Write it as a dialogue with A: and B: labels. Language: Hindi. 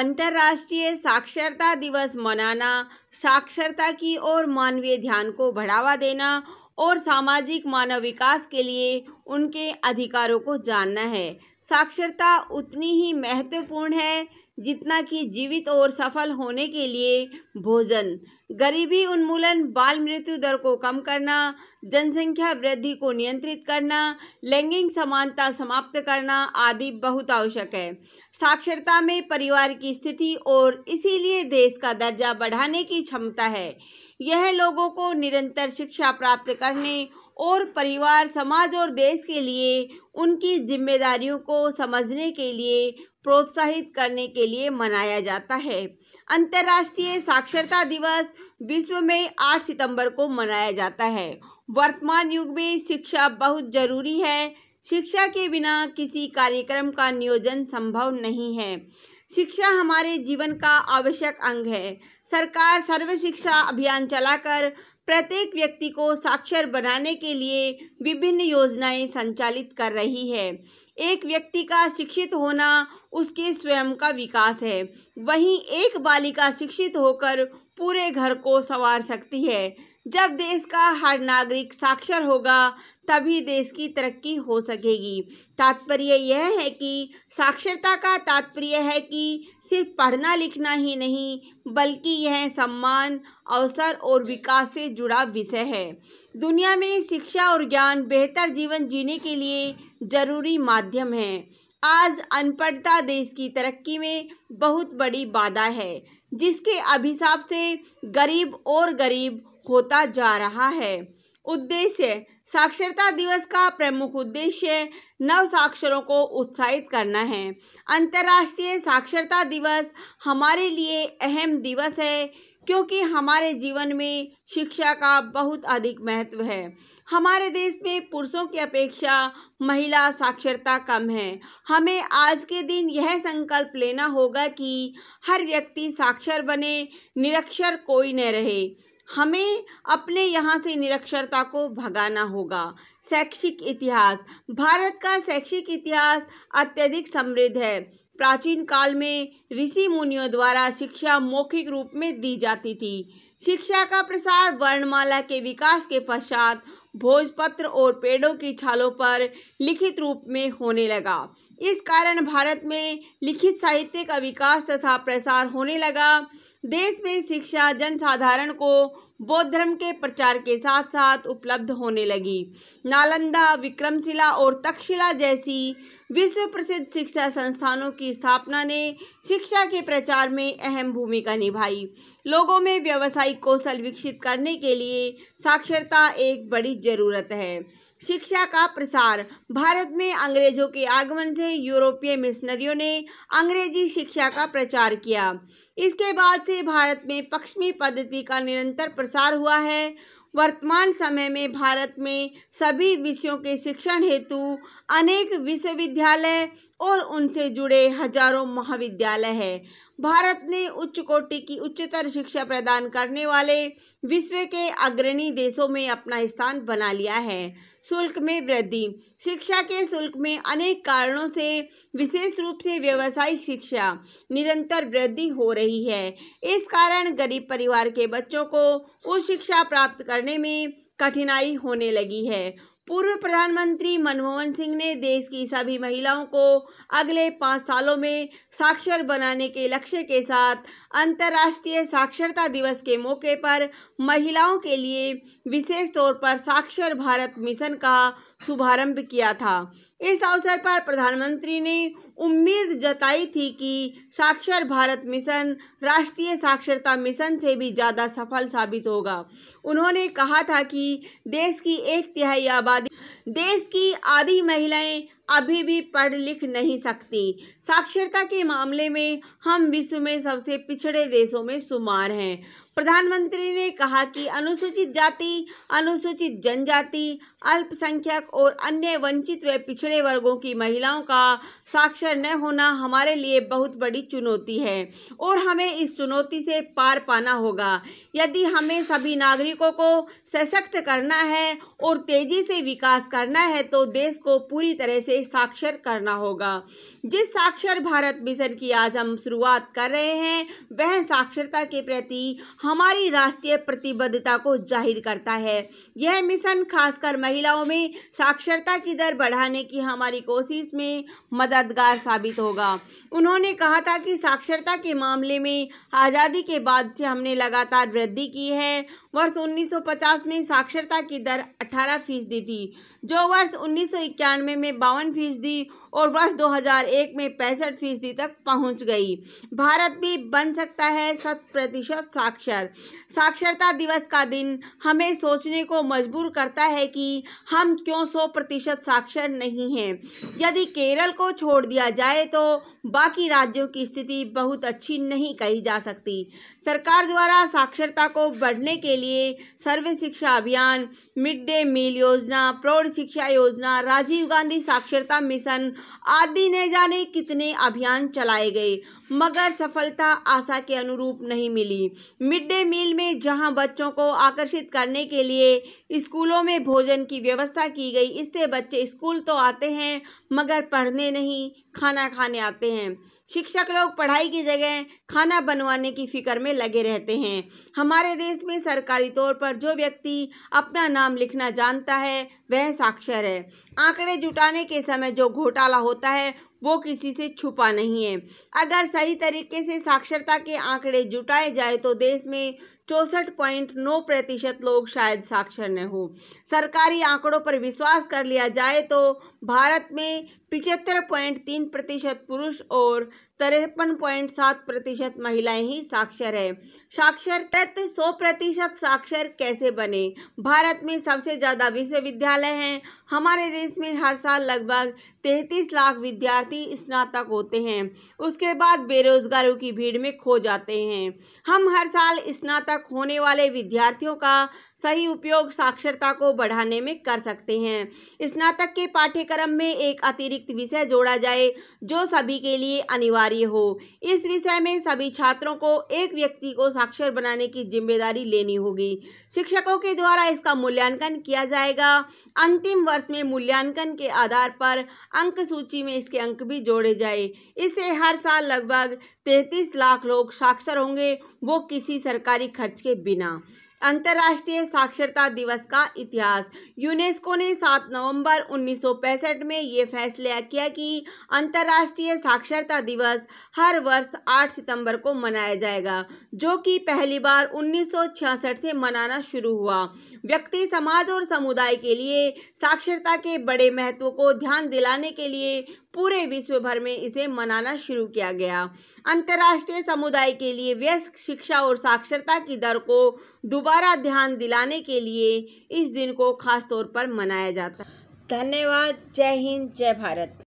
A: अंतर्राष्ट्रीय साक्षरता दिवस मनाना साक्षरता की ओर मानवीय ध्यान को बढ़ावा देना और सामाजिक मानव विकास के लिए उनके अधिकारों को जानना है साक्षरता उतनी ही महत्वपूर्ण है जितना कि जीवित और सफल होने के लिए भोजन गरीबी उन्मूलन बाल मृत्यु दर को कम करना जनसंख्या वृद्धि को नियंत्रित करना लैंगिक समानता समाप्त करना आदि बहुत आवश्यक है साक्षरता में परिवार की स्थिति और इसीलिए देश का दर्जा बढ़ाने की क्षमता है यह लोगों को निरंतर शिक्षा प्राप्त करने और परिवार समाज और देश के लिए उनकी जिम्मेदारियों को समझने के लिए प्रोत्साहित करने के लिए मनाया जाता है अंतर्राष्ट्रीय साक्षरता दिवस विश्व में 8 सितंबर को मनाया जाता है वर्तमान युग में शिक्षा बहुत जरूरी है शिक्षा के बिना किसी कार्यक्रम का नियोजन संभव नहीं है शिक्षा हमारे जीवन का आवश्यक अंग है सरकार सर्व शिक्षा अभियान चलाकर प्रत्येक व्यक्ति को साक्षर बनाने के लिए विभिन्न योजनाएं संचालित कर रही है एक व्यक्ति का शिक्षित होना उसके स्वयं का विकास है वहीं एक बालिका शिक्षित होकर पूरे घर को संवार सकती है जब देश का हर नागरिक साक्षर होगा तभी देश की तरक्की हो सकेगी तात्पर्य यह है कि साक्षरता का तात्पर्य है कि सिर्फ पढ़ना लिखना ही नहीं बल्कि यह सम्मान अवसर और विकास से जुड़ा विषय है दुनिया में शिक्षा और ज्ञान बेहतर जीवन जीने के लिए ज़रूरी माध्यम है आज अनपढ़ता देश की तरक्की में बहुत बड़ी बाधा है जिसके अभिशाप से गरीब और गरीब होता जा रहा है उद्देश्य साक्षरता दिवस का प्रमुख उद्देश्य नव साक्षरों को उत्साहित करना है अंतर्राष्ट्रीय साक्षरता दिवस हमारे लिए अहम दिवस है क्योंकि हमारे जीवन में शिक्षा का बहुत अधिक महत्व है हमारे देश में पुरुषों की अपेक्षा महिला साक्षरता कम है हमें आज के दिन यह संकल्प लेना होगा कि हर व्यक्ति साक्षर बने निरक्षर कोई न रहे हमें अपने यहाँ से निरक्षरता को भगाना होगा शैक्षिक इतिहास भारत का शैक्षिक इतिहास अत्यधिक समृद्ध है प्राचीन काल में ऋषि मुनियों द्वारा शिक्षा मौखिक रूप में दी जाती थी शिक्षा का प्रसार वर्णमाला के विकास के पश्चात भोजपत्र और पेड़ों की छालों पर लिखित रूप में होने लगा इस कारण भारत में लिखित साहित्य का विकास तथा प्रसार होने लगा देश में शिक्षा जनसाधारण को बौद्ध धर्म के प्रचार के साथ साथ उपलब्ध होने लगी नालंदा विक्रमशिला और तक्षशिला जैसी विश्व प्रसिद्ध शिक्षा संस्थानों की स्थापना ने शिक्षा के प्रचार में अहम भूमिका निभाई लोगों में व्यावसायिक कौशल विकसित करने के लिए साक्षरता एक बड़ी ज़रूरत है शिक्षा का प्रसार भारत में अंग्रेजों के आगमन से यूरोपीय मिशनरियों ने अंग्रेजी शिक्षा का प्रचार किया इसके बाद से भारत में पश्चिमी पद्धति का निरंतर प्रसार हुआ है वर्तमान समय में भारत में सभी विषयों के शिक्षण हेतु अनेक विश्वविद्यालय और उनसे जुड़े हजारों महाविद्यालय हैं भारत ने उच्च कोटि की उच्चतर शिक्षा प्रदान करने वाले विश्व के अग्रणी देशों में अपना स्थान बना लिया है शुल्क में वृद्धि शिक्षा के शुल्क में अनेक कारणों से विशेष रूप से व्यवसायिक शिक्षा निरंतर वृद्धि हो रही है इस कारण गरीब परिवार के बच्चों को उच्च शिक्षा प्राप्त करने में कठिनाई होने लगी है पूर्व प्रधानमंत्री मनमोहन सिंह ने देश की सभी महिलाओं को अगले पाँच सालों में साक्षर बनाने के लक्ष्य के साथ अंतर्राष्ट्रीय साक्षरता दिवस के मौके पर महिलाओं के लिए विशेष तौर पर साक्षर भारत मिशन का शुभारंभ किया था इस अवसर पर प्रधानमंत्री ने उम्मीद जताई थी कि साक्षर भारत मिशन राष्ट्रीय साक्षरता मिशन से भी ज़्यादा सफल साबित होगा उन्होंने कहा था कि देश की एक तिहाई आबादी देश की आधी महिलाएं अभी भी पढ़ लिख नहीं सकती साक्षरता के मामले में हम विश्व में सबसे पिछड़े देशों में शुमार हैं प्रधानमंत्री ने कहा कि अनुसूचित जाति अनुसूचित जनजाति अल्पसंख्यक और अन्य वंचित व पिछड़े वर्गों की महिलाओं का साक्षर न होना हमारे लिए बहुत बड़ी चुनौती है और हमें इस चुनौती से पार पाना होगा यदि हमें सभी नागरिकों को सशक्त करना है और तेज़ी से विकास करना है तो देश को पूरी तरह से साक्षर करना होगा जिस साक्षर भारत मिशन की आज हम शुरुआत कर रहे हैं वह साक्षरता के प्रति हमारी राष्ट्रीय प्रतिबद्धता को जाहिर करता है यह मिशन खासकर महिलाओं में साक्षरता की दर बढ़ाने की हमारी कोशिश में मददगार साबित होगा उन्होंने कहा था कि साक्षरता के मामले में आज़ादी के बाद से हमने लगातार वृद्धि की है वर्ष 1950 में साक्षरता की दर 18 फीसदी थी जो वर्ष उन्नीस में बावन फीसदी और वर्ष 2001 में पैंसठ फीसदी तक पहुंच गई भारत भी बन सकता है शत प्रतिशत साक्षर साक्षरता दिवस का दिन हमें सोचने को मजबूर करता है कि हम क्यों सौ प्रतिशत साक्षर नहीं हैं यदि केरल को छोड़ दिया जाए तो बाकी राज्यों की स्थिति बहुत अच्छी नहीं कही जा सकती सरकार द्वारा साक्षरता को बढ़ने के लिए सर्व शिक्षा अभियान मिड डे मील योजना प्रौढ़ शिक्षा योजना राजीव गांधी साक्षरता मिशन आदि न जाने कितने अभियान चलाए गए मगर सफलता आशा के अनुरूप नहीं मिली मिड डे मील में जहां बच्चों को आकर्षित करने के लिए स्कूलों में भोजन की व्यवस्था की गई इससे बच्चे स्कूल तो आते हैं मगर पढ़ने नहीं खाना खाने आते हैं शिक्षक लोग पढ़ाई की जगह खाना बनवाने की फ़िक्र में लगे रहते हैं हमारे देश में सरकारी तौर पर जो व्यक्ति अपना नाम लिखना जानता है वह साक्षर है आंकड़े जुटाने के समय जो घोटाला होता है वो किसी से छुपा नहीं है अगर सही तरीके से साक्षरता के आंकड़े जुटाए जाए तो देश में चौंसठ पॉइंट नौ प्रतिशत लोग शायद साक्षर न हो सरकारी आंकड़ों पर विश्वास कर लिया जाए तो भारत में पिचहत्तर पॉइंट तीन प्रतिशत पुरुष और तिरपन पॉइंट सात प्रतिशत महिलाएँ ही साक्षर है साक्षर कृत सौ प्रतिशत साक्षर कैसे बने भारत में सबसे ज़्यादा विश्वविद्यालय हैं हमारे देश में हर साल लगभग तैंतीस लाख विद्यार्थी स्नातक होते हैं उसके बाद बेरोजगारों की भीड़ में खो जाते हैं हम हर साल स्नातक होने वाले विद्यार्थियों का सही उपयोग साक्षरता को बढ़ाने में कर सकते हैं स्नातक के पाठ्यक्रम में एक अतिरिक्त विषय जोड़ा जाए जो सभी के लिए अनिवार्य हो इस विषय में सभी छात्रों को एक व्यक्ति को साक्षर बनाने की जिम्मेदारी लेनी होगी शिक्षकों के द्वारा इसका मूल्यांकन किया जाएगा अंतिम वर्ष में मूल्यांकन के आधार पर अंक सूची में इसके अंक भी जोड़े जाए इससे हर साल लगभग तैतीस लाख लोग साक्षर होंगे वो किसी सरकारी खर्च के बिना अंतर्राष्ट्रीय साक्षरता दिवस का इतिहास यूनेस्को ने 7 नवंबर 1965 में ये फैसला किया कि अंतर्राष्ट्रीय साक्षरता दिवस हर वर्ष 8 सितंबर को मनाया जाएगा जो कि पहली बार 1966 से मनाना शुरू हुआ व्यक्ति समाज और समुदाय के लिए साक्षरता के बड़े महत्व को ध्यान दिलाने के लिए पूरे विश्व भर में इसे मनाना शुरू किया गया अंतर्राष्ट्रीय समुदाय के लिए व्यस्क शिक्षा और साक्षरता की दर को दोबारा ध्यान दिलाने के लिए इस दिन को खास तौर पर मनाया जाता है धन्यवाद जय हिंद जय भारत